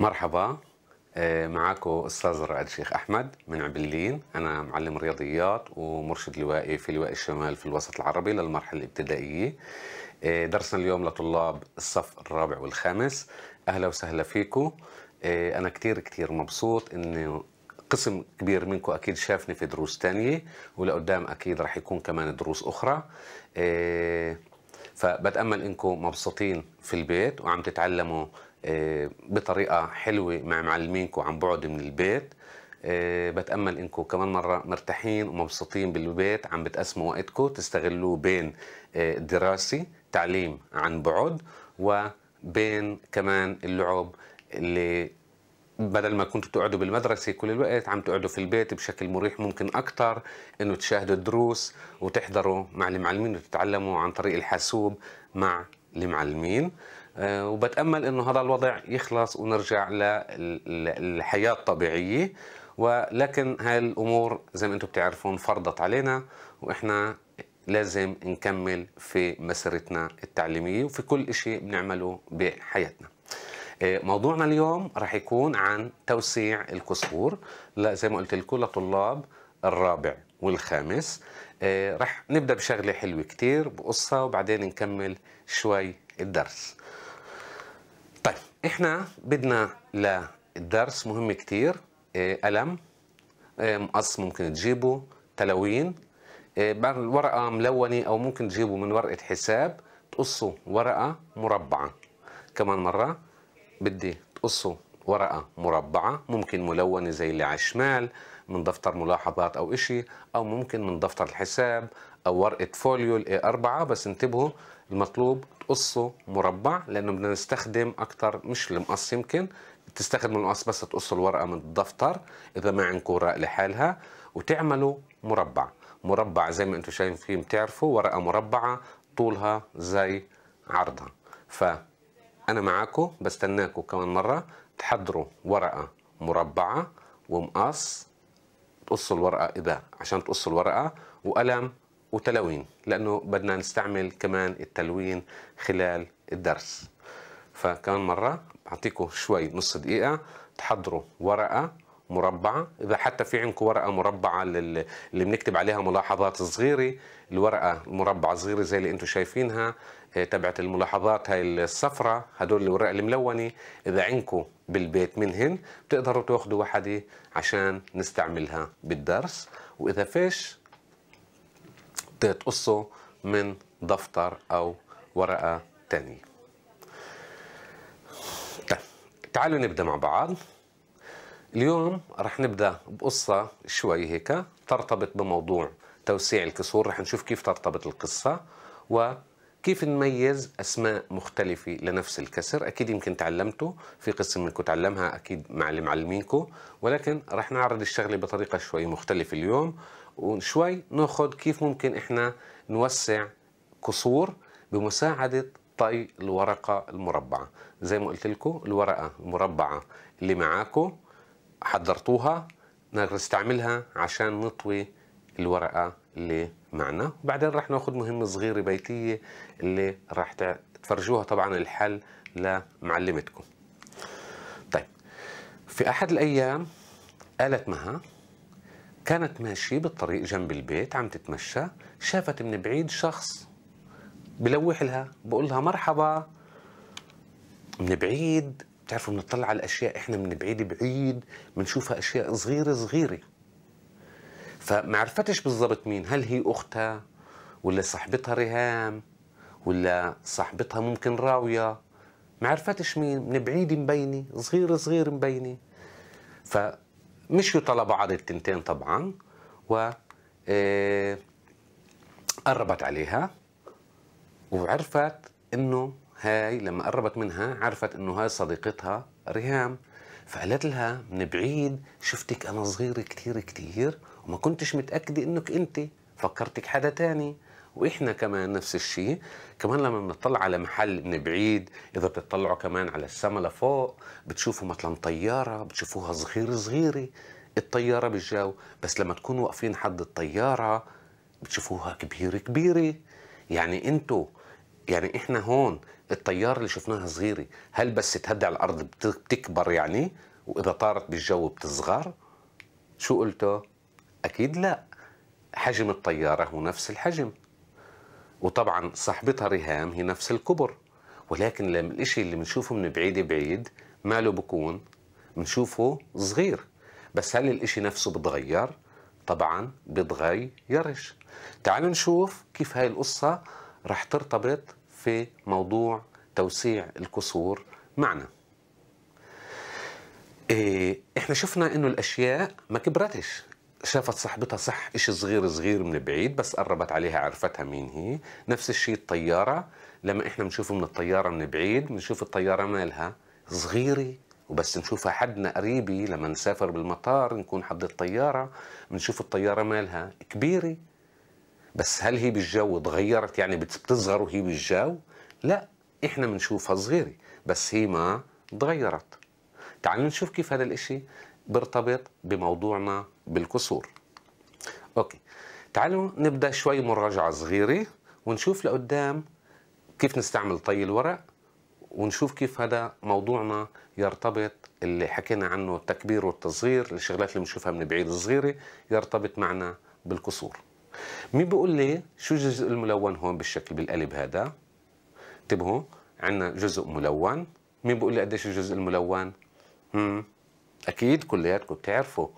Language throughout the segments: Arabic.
مرحبا آه، معاكم استاذ رائد الشيخ احمد من عبلين انا معلم رياضيات ومرشد لوائي في لواء الشمال في الوسط العربي للمرحله الابتدائيه آه، درسنا اليوم لطلاب الصف الرابع والخامس اهلا وسهلا فيكم آه، انا كثير كثير مبسوط انه قسم كبير منكم اكيد شافني في دروس تانية ولقدام اكيد رح يكون كمان دروس اخرى فبتامل انكم مبسوطين في البيت وعم تتعلموا آه، بطريقه حلوه مع معلمينكم عن بعد من البيت آه، بتامل انكم كمان مره مرتاحين ومبسوطين بالبيت عم بتقسموا وقتكم تستغلوه بين آه، دراسه تعليم عن بعد وبين كمان اللعب اللي بدل ما كنتوا تقعدوا بالمدرسة كل الوقت عم تقعدوا في البيت بشكل مريح ممكن أكثر إنه تشاهدوا الدروس وتحضروا مع المعلمين وتتعلموا عن طريق الحاسوب مع المعلمين آه، وبتامل انه هذا الوضع يخلص ونرجع للحياه الطبيعيه ولكن هاي الامور زي ما انتم بتعرفون فرضت علينا واحنا لازم نكمل في مسيرتنا التعليميه وفي كل شيء بنعمله بحياتنا آه، موضوعنا اليوم راح يكون عن توسيع القصور زي ما قلت لكم لطلاب الرابع والخامس آه، رح نبدا بشغله حلوه كتير بقصه وبعدين نكمل شوي الدرس طيب احنا بدنا للدرس مهم كتير قلم إيه، إيه، مقص ممكن تجيبه تلوين إيه، الورقة ملونة أو ممكن تجيبه من ورقة حساب تقصوا ورقة مربعة كمان مرة بدي تقصوا ورقة مربعة ممكن ملونة زي اللي على الشمال من دفتر ملاحظات أو إشي أو ممكن من دفتر الحساب أو ورقة فوليو اربعة بس انتبهوا المطلوب تقصه مربع لانه بدنا نستخدم اكثر مش المقص يمكن تستخدم المقص بس تقصوا الورقه من الدفتر اذا ما عندكم ورق لحالها وتعملوا مربع مربع زي ما انتم شايفين بتعرفوا ورقه مربعه طولها زي عرضها ف انا معاكم بستناكم كمان مره تحضروا ورقه مربعه ومقص تقصوا الورقه اذا عشان تقصوا الورقه وقلم وتلوين لأنه بدنا نستعمل كمان التلوين خلال الدرس فكمان مرة أعطيكم شوي نص دقيقة تحضروا ورقة مربعة إذا حتى في عندكم ورقة مربعة اللي بنكتب عليها ملاحظات صغيرة الورقة المربعة صغيرة زي اللي أنتم شايفينها آه، تبعت الملاحظات هاي الصفرة هدول الورق الملونة إذا عندكم بالبيت منهن بتقدروا تاخذوا وحدة عشان نستعملها بالدرس وإذا فيش تقصه من دفتر أو ورقة تانية طيب تعالوا نبدأ مع بعض اليوم رح نبدأ بقصة شوي هيك ترتبط بموضوع توسيع الكسور رح نشوف كيف ترتبط القصة وكيف نميز أسماء مختلفة لنفس الكسر أكيد يمكن تعلمته في قسم منكم تعلمها أكيد مع اللي معلمينكم ولكن رح نعرض الشغلة بطريقة شوي مختلفة اليوم وشوي ناخذ كيف ممكن احنا نوسع قصور بمساعده طي الورقه المربعه زي ما قلت لكم الورقه المربعه اللي معاكم حضرتوها نستعملها عشان نطوي الورقه اللي معنا وبعدين راح ناخذ مهمه صغيره بيتيه اللي راح تفرجوها طبعا الحل لمعلمتكم طيب في احد الايام قالت مها كانت ماشية بالطريق جنب البيت عم تتمشى شافت من بعيد شخص بلوح لها بقول لها مرحبا من بعيد بتعرفوا بنطلع على الاشياء احنا من بعيد بعيد بنشوفها اشياء صغيره صغيره فما عرفتش بالضبط مين هل هي اختها ولا صاحبتها ريهام ولا صاحبتها ممكن راويه ما عرفتش مين من بعيد مبينه صغيره صغيره مبينه ف مشوا طلع بعض التنتين طبعا و آه، قربت عليها وعرفت انه هاي لما قربت منها عرفت انه هاي صديقتها ريهام فقالت لها من بعيد شفتك انا صغيره كثير كثير وما كنتش متاكده انك انت فكرتك حدا تاني واحنا كمان نفس الشيء كمان لما بنطلع على محل من بعيد اذا بتطلعوا كمان على السما لفوق بتشوفوا مثلا طياره بتشوفوها صغيره صغيره الطياره بالجو بس لما تكونوا واقفين حد الطياره بتشوفوها كبيره كبيره يعني انتوا يعني احنا هون الطيارة اللي شفناها صغيرة هل بس تهدى على الأرض بتكبر يعني وإذا طارت بالجو بتصغر شو قلته أكيد لا حجم الطيارة هو نفس الحجم وطبعا صاحبتها ريهام هي نفس الكبر ولكن لما الإشي اللي بنشوفه من بعيد بعيد ماله بكون بنشوفه صغير بس هل الإشي نفسه بتغير؟ طبعا بتغيرش تعالوا نشوف كيف هاي القصة رح ترتبط في موضوع توسيع الكسور معنا إيه احنا شفنا انه الاشياء ما كبرتش شافت صاحبتها صح إشي صغير صغير من بعيد بس قربت عليها عرفتها مين هي نفس الشيء الطيارة لما إحنا بنشوفه من الطيارة من بعيد بنشوف الطيارة مالها صغيرة وبس نشوفها حدنا قريبة لما نسافر بالمطار نكون حد الطيارة بنشوف الطيارة مالها كبيرة بس هل هي بالجو تغيرت يعني بتصغر وهي بالجو؟ لا احنا بنشوفها صغيرة بس هي ما تغيرت تعالوا نشوف كيف هذا الاشي بيرتبط بموضوعنا بالكسور اوكي تعالوا نبدا شوي مراجعه صغيره ونشوف لقدام كيف نستعمل طي الورق ونشوف كيف هذا موضوعنا يرتبط اللي حكينا عنه التكبير والتصغير الشغلات اللي بنشوفها من بعيد صغيره يرتبط معنا بالكسور مين بيقول لي شو الجزء الملون هون بالشكل بالقلب هذا انتبهوا عندنا جزء ملون مين بيقول لي قديش الجزء الملون امم اكيد كلياتكم بتعرفوا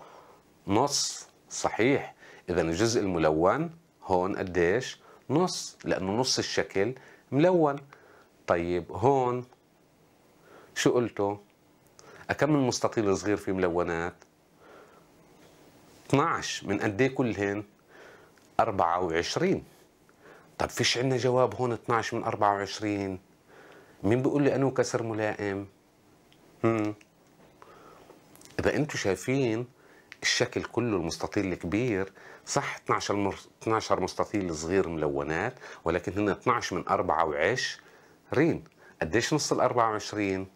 نص صحيح اذا الجزء الملون هون قديش نص لانه نص الشكل ملون طيب هون شو قلتوا كم من مستطيل صغير في ملونات 12 من قد ايه كلهن 24 طب فيش عندنا جواب هون 12 من 24 مين بيقول لي انه كسر ملائم؟ امم اذا انتم شايفين الشكل كله المستطيل الكبير صح 12 مر... 12 مستطيل صغير ملونات ولكن هن 12 من 24 قديش نص ال 24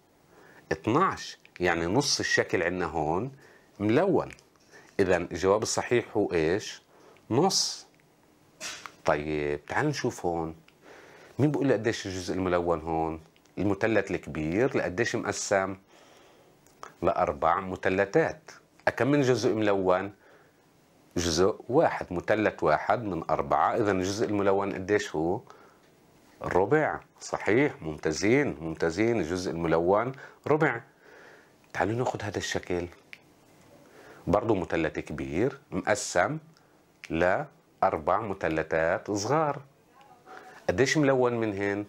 12 يعني نص الشكل عندنا هون ملون اذا الجواب الصحيح هو ايش نص طيب تعال نشوف هون مين بيقول لي قديش الجزء الملون هون المثلث الكبير لقديش مقسم لأربع مثلثات أكم من جزء ملون؟ جزء واحد مثلث واحد من أربعة إذا الجزء الملون قديش هو؟ ربع صحيح ممتازين ممتازين الجزء الملون ربع تعالوا ناخذ هذا الشكل برضه مثلث كبير مقسم لأربع مثلثات صغار قديش ملون منهن؟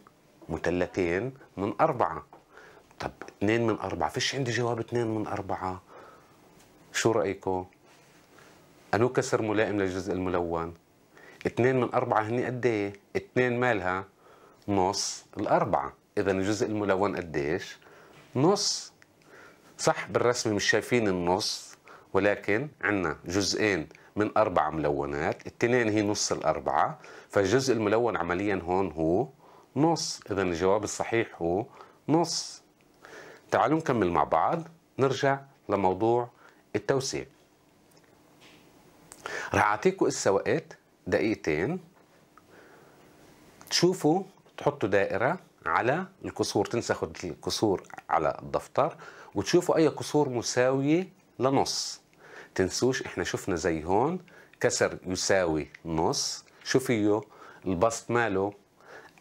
مثلثين من أربعة طب اثنين من أربعة فيش عندي جواب اثنين من أربعة شو رأيكم؟ أنو كسر ملائم للجزء الملون؟ اثنين من أربعة هني قد إيه؟ اثنين مالها نص الأربعة إذا الجزء الملون قديش؟ نص صح بالرسمة مش شايفين النص ولكن عندنا جزئين من أربع ملونات التنين هي نص الأربعة فالجزء الملون عمليا هون هو نص إذا الجواب الصحيح هو نص تعالوا نكمل مع بعض نرجع لموضوع التوسيع راح اعطيكم السواقات دقيقتين تشوفوا تحطوا دائرة على الكسور تنسخوا الكسور على الدفتر وتشوفوا أي كسور مساوية لنص تنسوش احنا شفنا زي هون كسر يساوي نص شو فيه البسط ماله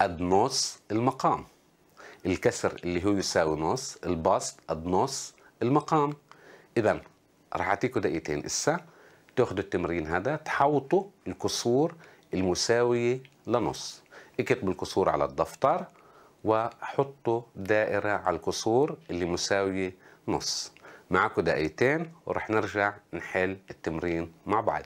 قد نص المقام الكسر اللي هو يساوي نص البسط قد نص المقام اذا راح اعطيكم دقيقتين اسا تاخذوا التمرين هذا تحوطوا الكسور المساويه لنص اكتبوا الكسور على الدفتر وحطوا دائره على الكسور اللي مساويه نص معكم دقيقتين ورح نرجع نحل التمرين مع بعض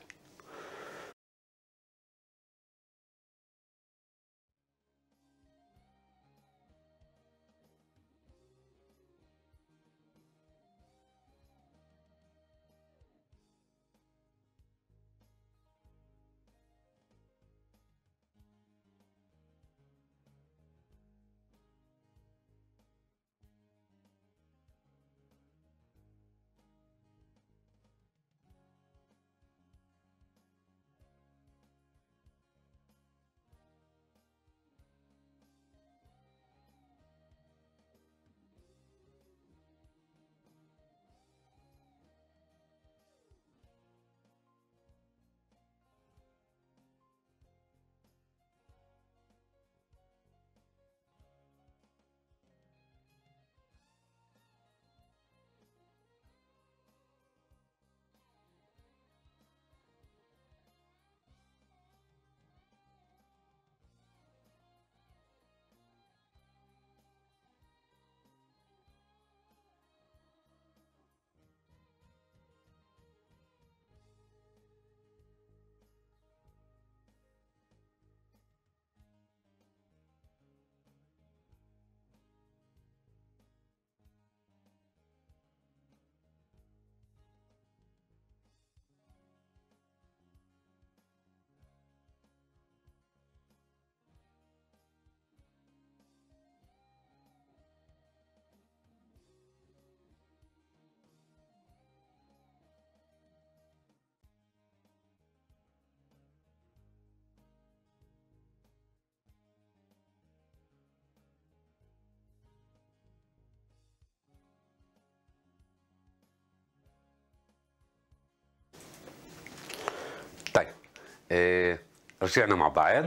آه، رجعنا مع بعض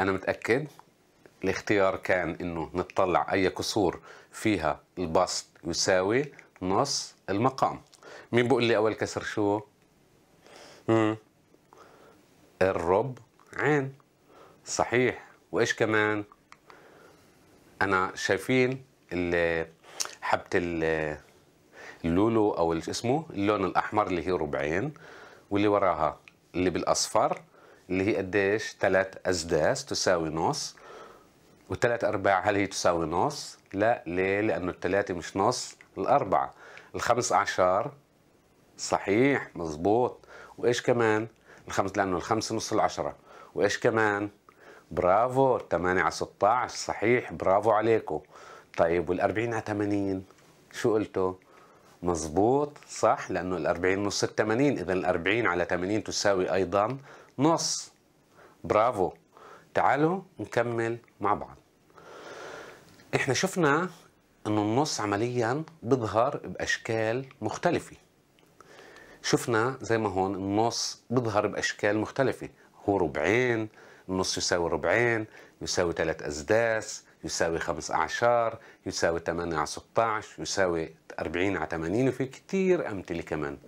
انا متاكد الاختيار كان انه نطلع اي كسور فيها البسط يساوي نص المقام مين بقول لي اول كسر شو مم. الرب عين صحيح وايش كمان انا شايفين حبة اللولو او اسمه اللون الاحمر اللي هي ربعين واللي وراها اللي بالاصفر اللي هي قديش ثلاث اسداس تساوي نص وثلاث ارباع هل هي تساوي نص لا ليه لانه الثلاثه مش نص الاربعه الخمس اعشار صحيح مزبوط وايش كمان الخمس لانه الخمسه نص العشره وايش كمان برافو 8 على 16 صحيح برافو عليكم طيب وال40 على 80 شو قلتوا مظبوط صح لأنه ال40 نص ال80 إذا ال40 على 80 تساوي أيضا نص برافو تعالوا نكمل مع بعض احنا شفنا انه النص عمليا بيظهر باشكال مختلفه شفنا زي ما هون النص بيظهر باشكال مختلفه هو ربعين النص يساوي ربعين يساوي ثلاث اسداس يساوي 5 أعشار يساوي 8 على 16 يساوي 40 على 80 وفي كثير أمثلة كمان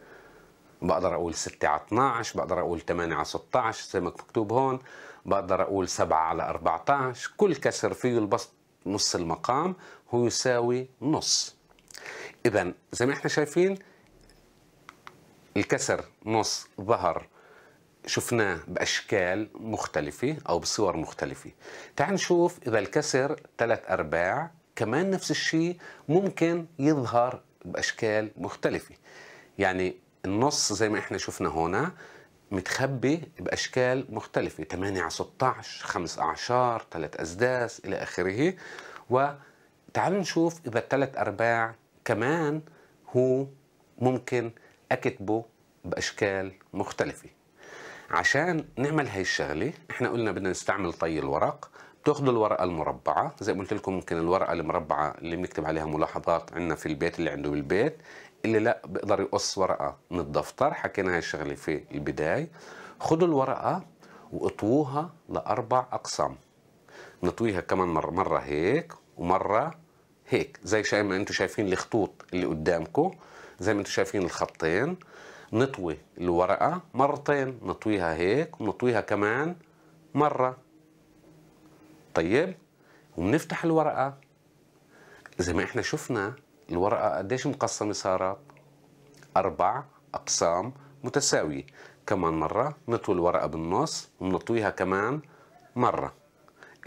بقدر أقول 6 على 12 بقدر أقول 8 على 16 زي ما مكتوب هون بقدر أقول 7 على 14 كل كسر فيه البسط نص المقام هو يساوي نص إذا زي ما احنا شايفين الكسر نص ظهر شفناه بأشكال مختلفة أو بصور مختلفة تعال نشوف إذا الكسر ثلاث أرباع كمان نفس الشيء ممكن يظهر بأشكال مختلفة يعني النص زي ما احنا شفنا هنا متخبي بأشكال مختلفة 8 على 16 5 أعشار 3 أسداس إلى آخره وتعالوا نشوف إذا الثلاث أرباع كمان هو ممكن أكتبه بأشكال مختلفة عشان نعمل هاي الشغله احنا قلنا بدنا نستعمل طي الورق بتاخذوا الورقه المربعه زي ما قلت لكم ممكن الورقه المربعه اللي بنكتب عليها ملاحظات عندنا في البيت اللي عنده بالبيت اللي لا بيقدر يقص ورقه من الدفتر حكينا هاي الشغله في البدايه خذوا الورقه واطووها لاربع اقسام نطويها كمان مره مره هيك ومره هيك زي ما انتم شايفين الخطوط اللي قدامكم زي ما انتم شايفين الخطين نطوي الورقة مرتين نطويها هيك ونطويها كمان مرة طيب وبنفتح الورقة زي ما احنا شفنا الورقة قديش مقسمة صارت أربع أقسام متساوية كمان مرة نطوي الورقة بالنص ونطويها كمان مرة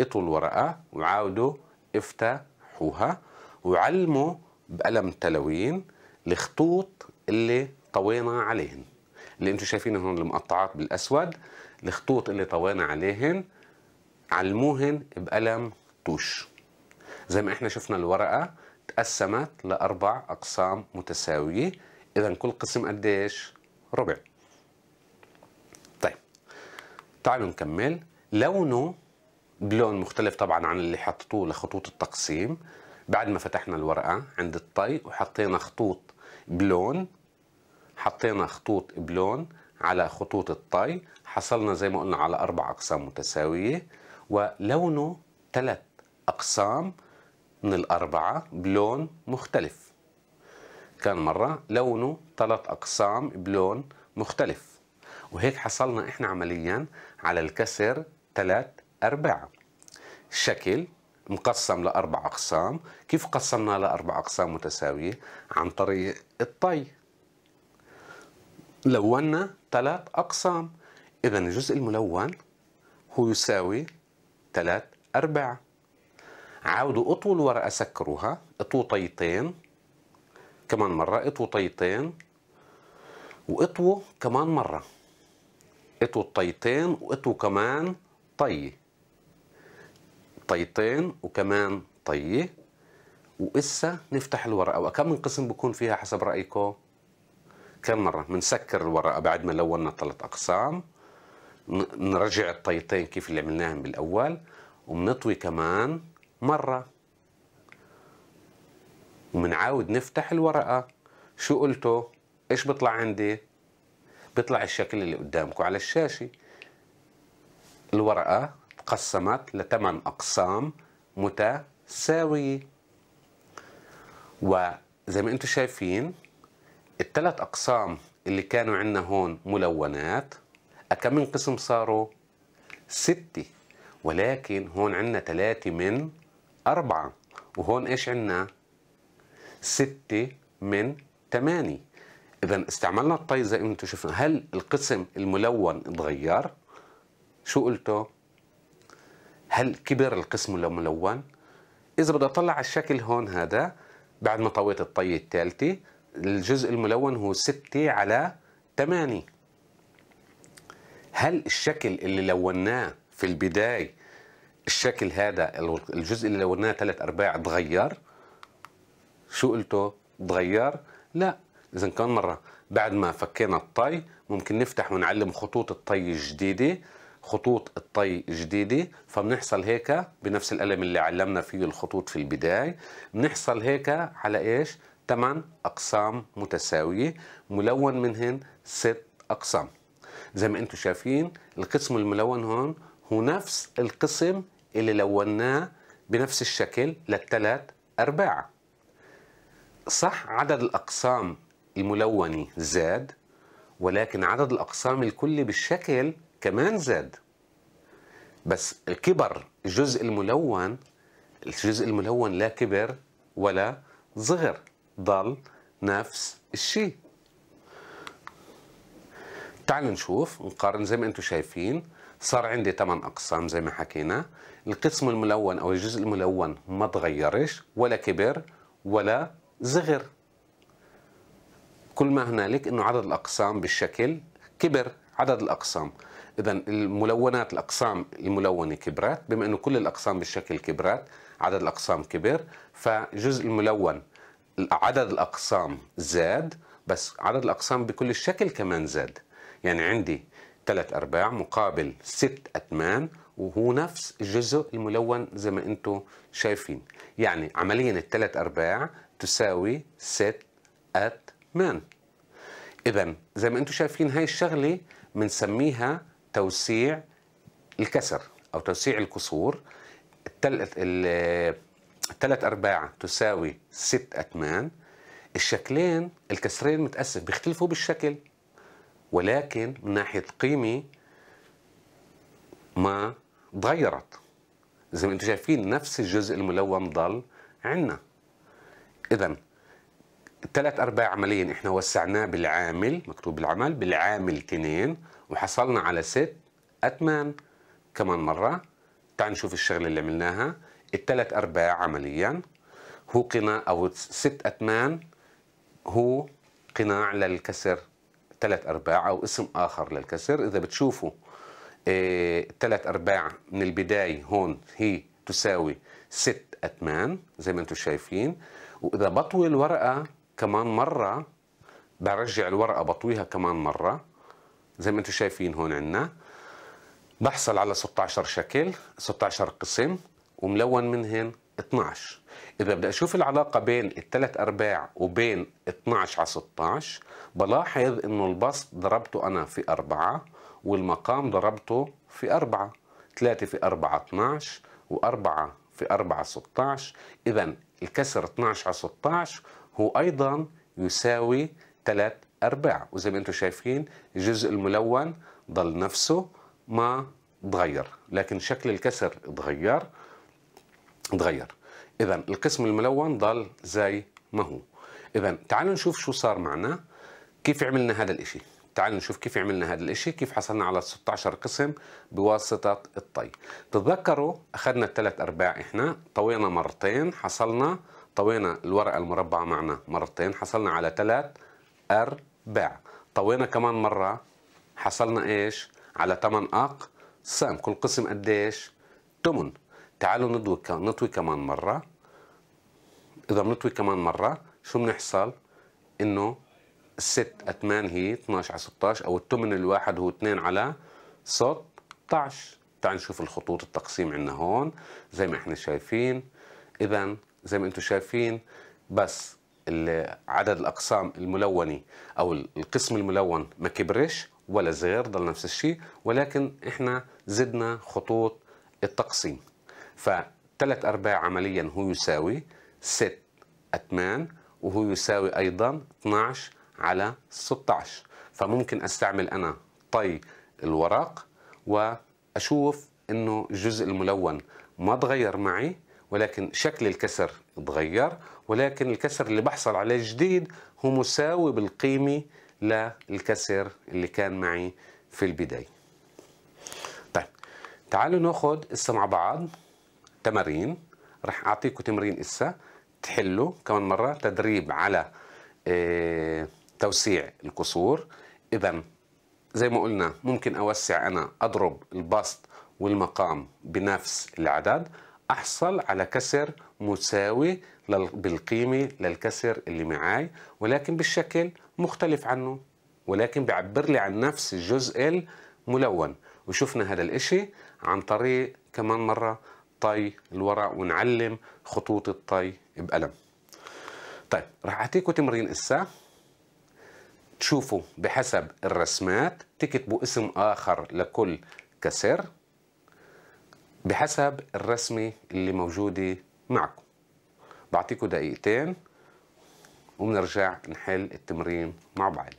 اطووا الورقة وعاودوا افتحوها وعلموا بقلم تلوين الخطوط اللي طوينا عليهن اللي انتم هون المقطعات بالاسود الخطوط اللي طوينا عليهن علموهن بقلم طوش زي ما احنا شفنا الورقه تقسمت لاربع اقسام متساويه اذا كل قسم قديش ربع طيب تعالوا نكمل لونه بلون مختلف طبعا عن اللي حطيتوه لخطوط التقسيم بعد ما فتحنا الورقه عند الطي وحطينا خطوط بلون حطينا خطوط بلون على خطوط الطي حصلنا زي ما قلنا على أربع أقسام متساوية ولونه ثلاث أقسام من الأربعة بلون مختلف كان مرة لونه ثلاث أقسام بلون مختلف وهيك حصلنا إحنا عمليا على الكسر ثلاث أرباع الشكل مقسم لأربع أقسام كيف قسمنا لأربع أقسام متساوية عن طريق الطي لونا ثلاث أقسام إذا الجزء الملون هو يساوي ثلاث أرباع عاودوا اطوا الورقة سكروها اطوا طيتين كمان مرة اطوا طيتين واطوا كمان مرة اطوا الطيتين واطوا كمان طي طيتين وكمان طي وإسا نفتح الورقة وكم من قسم بكون فيها حسب رأيكم؟ كم مره بنسكر الورقه بعد ما لونا ثلاث اقسام نرجع الطيتين كيف اللي عملناهم بالاول وبنطوي كمان مره وبنعاود نفتح الورقه شو قلتوا ايش بيطلع عندي بيطلع الشكل اللي قدامكم على الشاشه الورقه تقسمت لثمان اقسام متساويه وزي ما انتم شايفين الثلاث أقسام اللي كانوا عندنا هون ملونات كم من قسم صاروا؟ ستة ولكن هون عندنا ثلاثة من أربعة وهون إيش عندنا؟ ستة من ثمانية إذا استعملنا الطي زي ما أنتم شفنا هل القسم الملون اتغير؟ شو قلتوا؟ هل كبر القسم الملون؟ إذا بدي أطلع على الشكل هون هذا بعد ما طويت الطي الثالثة الجزء الملون هو 6 على 8 هل الشكل اللي لوناه في البداية الشكل هذا الجزء اللي لوناه ثلاث أرباع تغير شو قلته تغير لا إذا كان مرة بعد ما فكينا الطي ممكن نفتح ونعلم خطوط الطي الجديدة خطوط الطي جديدة فبنحصل هيك بنفس القلم اللي علمنا فيه الخطوط في البداية بنحصل هيك على إيش 8 أقسام متساوية ملون منهن 6 أقسام زي ما انتم شايفين القسم الملون هون هو نفس القسم اللي لوناه بنفس الشكل للثلاث أرباع صح عدد الأقسام الملونة زاد ولكن عدد الأقسام الكلي بالشكل كمان زاد بس الكبر الجزء الملون الجزء الملون لا كبر ولا صغر ضل نفس الشيء تعالوا نشوف نقارن زي ما انتم شايفين صار عندي 8 اقسام زي ما حكينا القسم الملون او الجزء الملون ما تغيرش ولا كبر ولا زغر كل ما هنالك انه عدد الاقسام بالشكل كبر عدد الاقسام اذا الملونات الاقسام الملونه كبرت بما انه كل الاقسام بالشكل كبرت عدد الاقسام كبر فجزء الملون عدد الاقسام زاد بس عدد الاقسام بكل الشكل كمان زاد يعني عندي ثلاث ارباع مقابل ست اثمان وهو نفس الجزء الملون زي ما انتم شايفين يعني عمليا الثلاث ارباع تساوي ست اثمان اذا زي ما انتم شايفين هاي الشغله بنسميها توسيع الكسر او توسيع الكسور التل... ثلاث أرباع تساوي ست أتمان الشكلين الكسرين متأسف بيختلفوا بالشكل ولكن من ناحية قيمة ما تغيرت زي ما انتم شايفين نفس الجزء الملون ضل عندنا إذا ثلاث أرباع عمليا إحنا وسعناه بالعامل مكتوب العمل بالعامل اثنين وحصلنا على ست أتمان كمان مرة تعال نشوف الشغلة اللي عملناها الثلاث أرباع عمليا هو قناع أو ست أتمان هو قناع للكسر ثلاث أرباع أو اسم آخر للكسر إذا بتشوفوا آه، ثلاث أرباع من البداية هون هي تساوي ست أتمان زي ما أنتم شايفين وإذا بطوي الورقة كمان مرة برجع الورقة بطويها كمان مرة زي ما أنتم شايفين هون عنا بحصل على 16 شكل 16 قسم وملون منهن 12 إذا بدي أشوف العلاقة بين الثلاث أرباع وبين 12 على 16 بلاحظ إنه البسط ضربته أنا في أربعة والمقام ضربته في أربعة 3 في 4 12 و4 في 4 16 إذا الكسر 12 على 16 هو أيضا يساوي 3 أرباع وزي ما أنتم شايفين الجزء الملون ضل نفسه ما تغير لكن شكل الكسر تغير اتغير اذا القسم الملون ضل زي ما هو اذا تعالوا نشوف شو صار معنا كيف عملنا هذا الاشي تعالوا نشوف كيف عملنا هذا الاشي كيف حصلنا على 16 قسم بواسطة الطي تتذكروا اخذنا الثلاث ارباع احنا طوينا مرتين حصلنا طوينا الورقة المربعة معنا مرتين حصلنا على ثلاث ارباع طوينا كمان مرة حصلنا ايش على 8 اق كل قسم قديش 8 تعالوا نضوي نطوي كمان مرة إذا بنطوي كمان مرة شو بنحصل؟ إنه 6 8 هي 12 على 16 أو الثمن الواحد هو 2 على 16 تعال نشوف الخطوط التقسيم عندنا هون زي ما احنا شايفين إذا زي ما أنتم شايفين بس عدد الأقسام الملونة أو القسم الملون ما كبرش ولا زغير ضل نفس الشيء ولكن احنا زدنا خطوط التقسيم فثلاث أرباع عمليا هو يساوي 6 أتمان وهو يساوي أيضا 12 على 16 فممكن أستعمل أنا طي الورق وأشوف أنه الجزء الملون ما تغير معي ولكن شكل الكسر تغير ولكن الكسر اللي بحصل عليه جديد هو مساوي بالقيمة للكسر اللي كان معي في البداية طيب تعالوا ناخذ اسم مع بعض تمارين رح اعطيكم تمرين اسا تحلوا كمان مره تدريب على آه، توسيع القصور اذا زي ما قلنا ممكن اوسع انا اضرب البسط والمقام بنفس العدد احصل على كسر مساوي بالقيمه للكسر اللي معاي ولكن بالشكل مختلف عنه ولكن بيعبر لي عن نفس الجزء الملون وشفنا هذا الاشي عن طريق كمان مره الطي الورق ونعلم خطوط الطي بقلم طيب رح اعطيكم تمرين اسا تشوفوا بحسب الرسمات تكتبوا اسم اخر لكل كسر بحسب الرسمه اللي موجوده معكم بعطيكم دقيقتين وبنرجع نحل التمرين مع بعض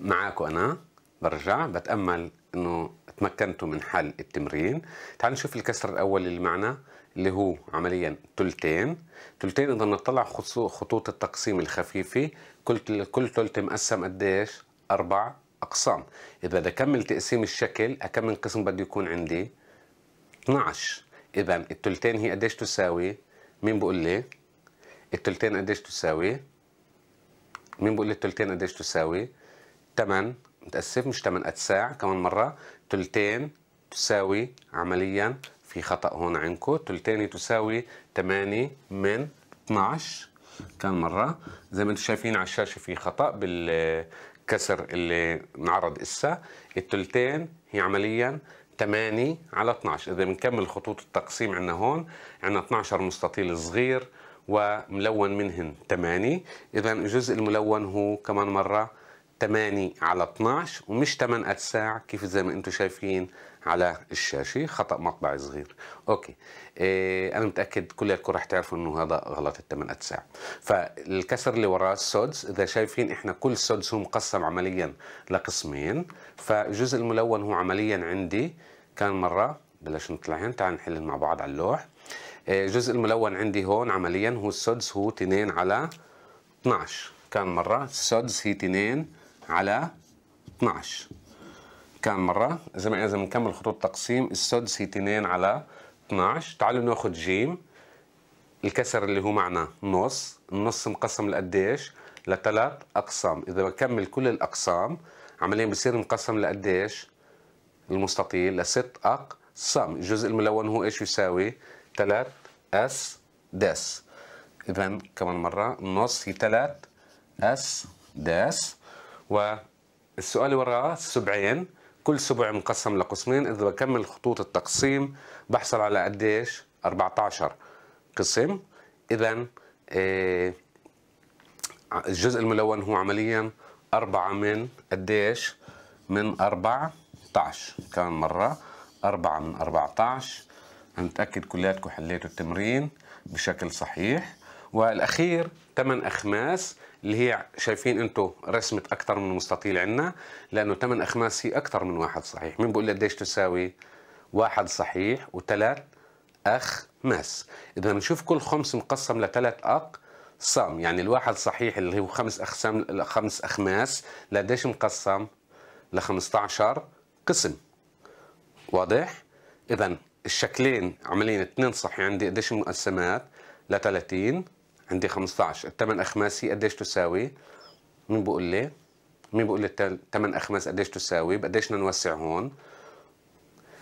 معاكم أنا برجع بتأمل أنه تمكنتوا من حل التمرين تعالوا نشوف الكسر الأول اللي معنا اللي هو عمليا تلتين تلتين إذا نطلع خطوط التقسيم الخفيفة كل كل تلت مقسم قديش أربع أقسام إذا بدي أكمل تقسيم الشكل أكمل قسم بده يكون عندي 12 إذا التلتين هي قديش تساوي مين بقول لي التلتين قديش تساوي مين بقول لي التلتين قديش تساوي 8 متأسف مش 8 أتساع كمان مرة تلتين تساوي عمليا في خطأ هون عندكم تلتين تساوي 8 من 12 كان مرة زي ما انتم شايفين على الشاشة في خطأ بالكسر اللي انعرض إسا التلتين هي عمليا 8 على 12 إذا بنكمل خطوط التقسيم عندنا هون عندنا 12 مستطيل صغير وملون منهن 8 إذا الجزء الملون هو كمان مرة 8 على 12 ومش 8 اتساع كيف زي ما أنتم شايفين على الشاشة خطأ مطبعي صغير أوكي إيه أنا متأكد الكل رح تعرفوا أنه هذا غلط الثمان اتساع فالكسر اللي وراه السودز إذا شايفين إحنا كل سودز هو مقسم عمليا لقسمين فالجزء الملون هو عمليا عندي كان مرة بلاش هنا تعال نحل مع بعض على اللوح إيه، الجزء الملون عندي هون عمليا هو السودز هو 2 على 12 كان مرة السودز هي 2 على 12 كم مرة إذا ما إذا بنكمل خطوط تقسيم السدس هي 2 على 12 تعالوا ناخد جيم الكسر اللي هو معنا نص النص مقسم لقديش لثلاث أقسام إذا بكمل كل الأقسام عمليا بصير مقسم لقديش المستطيل لست أقسام الجزء الملون هو إيش يساوي ثلاث أس داس إذا كمان مرة النص هي ثلاث أس داس والسؤال اللي وراه سبعين كل سبع مقسم لقسمين اذا بكمل خطوط التقسيم بحصل على قديش 14 قسم اذا آه، الجزء الملون هو عمليا أربعة من قديش من 14 كان مرة أربعة من 14 نتأكد كلياتكم حليتوا التمرين بشكل صحيح والأخير 8 أخماس اللي هي شايفين انتم رسمه اكثر من مستطيل عندنا لانه اخماس هي اكثر من واحد صحيح مين بقول لي قديش تساوي واحد صحيح وثلاث اخماس اذا بنشوف كل خمس مقسم لثلاث اقسام يعني الواحد صحيح اللي هو خمس اقسام خمس اخماس لقديش مقسم ل 15 قسم واضح اذا الشكلين عملين اثنين صحيح عندي قديش مقسمات ل 30 عندي 15 الثمن اخماسي قديش تساوي مين بقول لي مين بقول لي الثمن اخماس قديش تساوي بقديش نوسع هون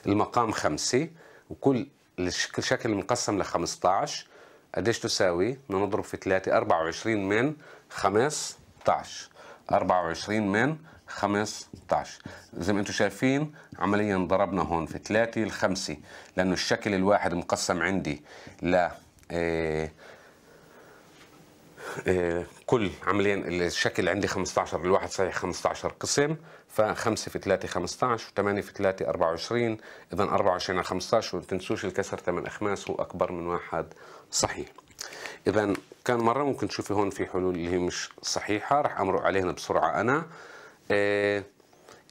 المقام خمسة وكل الشكل مقسم ل 15 قديش تساوي بدنا نضرب في 3 24 من 15 24 من 15 زي ما انتم شايفين عمليا ضربنا هون في 3 ل 5 لانه الشكل الواحد مقسم عندي ل إيه آه، كل عمليا الشكل عندي 15 الواحد صحيح 15 قسم ف5 في 3 15 و8 في 3 24 اذا 24 على 15 وما تنسوش الكسر 8 اخماس هو اكبر من واحد صحيح اذا كان مره ممكن تشوفي هون في حلول اللي هي مش صحيحه راح امرق عليهن بسرعه انا آه،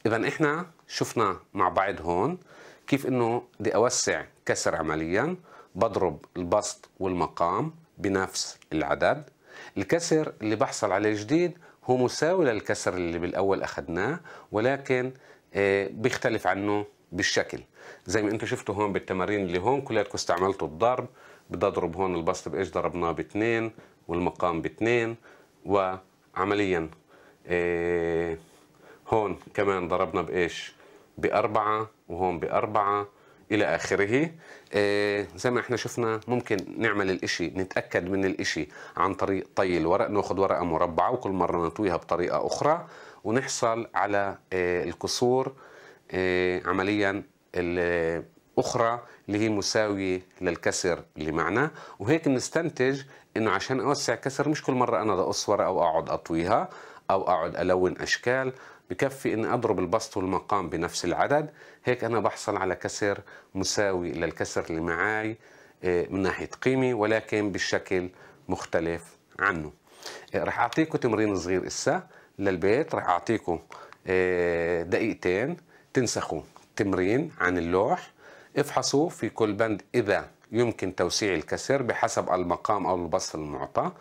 اذا احنا شفنا مع بعض هون كيف انه بدي اوسع كسر عمليا بضرب البسط والمقام بنفس العدد الكسر اللي بحصل عليه جديد هو مساوي للكسر اللي بالاول اخذناه ولكن آه، بيختلف عنه بالشكل زي ما انتم شفتوا هون بالتمارين اللي هون كلياتكم استعملتوا الضرب بدي اضرب هون البسط بايش ضربناه باثنين والمقام باثنين وعمليا آه، هون كمان ضربنا بايش بأربعة وهون بأربعة الى اخره آه، زي ما احنا شفنا ممكن نعمل الاشي نتاكد من الاشي عن طريق طي الورق ناخذ ورقه مربعه وكل مره نطويها بطريقه اخرى ونحصل على آه، الكسور آه، عمليا الاخرى اللي هي مساويه للكسر اللي معنا وهيك بنستنتج انه عشان اوسع كسر مش كل مره انا بدي اقص ورقه واقعد اطويها او اقعد الون اشكال بكفي اني اضرب البسط والمقام بنفس العدد هيك انا بحصل على كسر مساوي للكسر اللي معاي آه، من ناحيه قيمه ولكن بالشكل مختلف عنه آه، رح اعطيكم تمرين صغير اسا للبيت رح اعطيكم آه، دقيقتين تنسخوا تمرين عن اللوح افحصوا في كل بند اذا يمكن توسيع الكسر بحسب المقام او البسط المعطى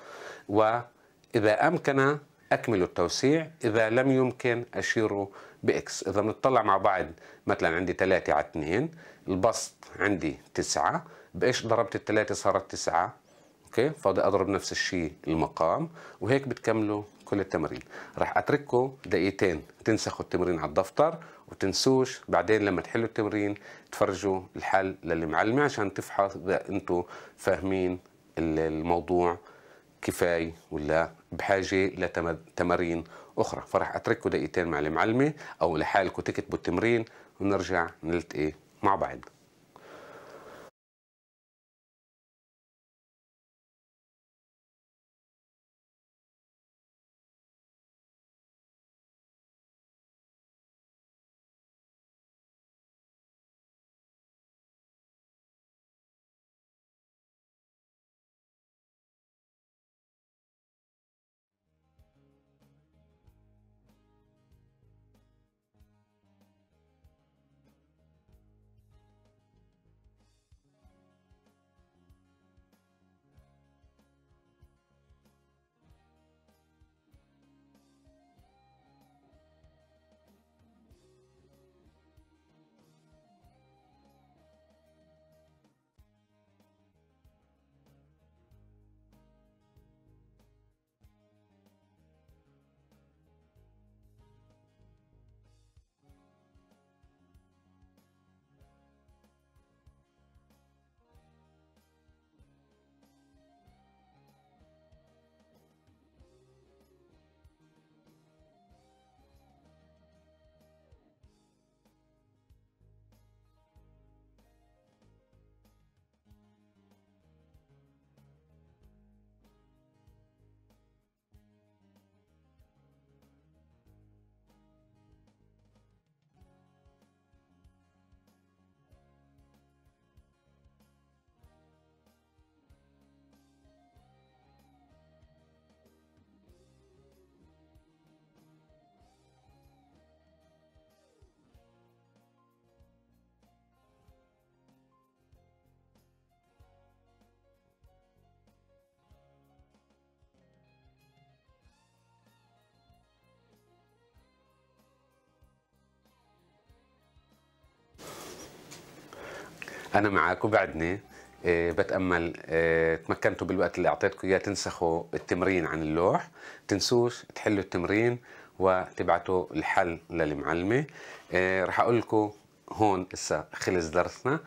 واذا امكن اكملوا التوسيع اذا لم يمكن اشيره باكس اذا بنطلع مع بعض مثلا عندي 3 على 2 البسط عندي 9 بايش ضربت الثلاثة صارت 9 اوكي فاضي اضرب نفس الشيء المقام وهيك بتكملوا كل التمرين راح اترككم دقيقتين تنسخوا التمرين على الدفتر وتنسوش بعدين لما تحلوا التمرين تفرجوا الحل للمعلمة عشان تفحص اذا انتم فاهمين الموضوع كفاية ولا بحاجة لتمارين أخرى فرح أترككم دقيقتين مع المعلمة أو لحالكم تكتبوا التمرين ونرجع نلتقي مع بعض انا معك وبعدني آه، بتامل آه، تمكنتوا بالوقت اللي اعطيتكم اياه تنسخوا التمرين عن اللوح تنسوش تحلوا التمرين وتبعتوا الحل للمعلمه آه، رح اقول لكم هون هسه خلص درسنا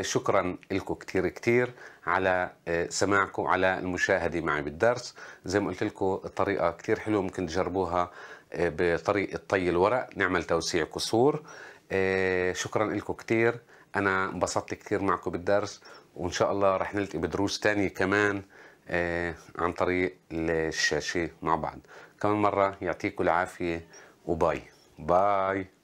شكرا لكم كثير كثير على سماعكم على المشاهده معي بالدرس زي ما قلت لكم طريقه كثير حلوه ممكن تجربوها بطريقه طي الورق نعمل توسيع قصور شكرا لكم كثير انا انبسطت كثير معكم بالدرس وان شاء الله رح نلتقي بدروس تانية كمان آه، عن طريق الشاشة مع بعض كمان مرة يعطيكم العافية وباي باي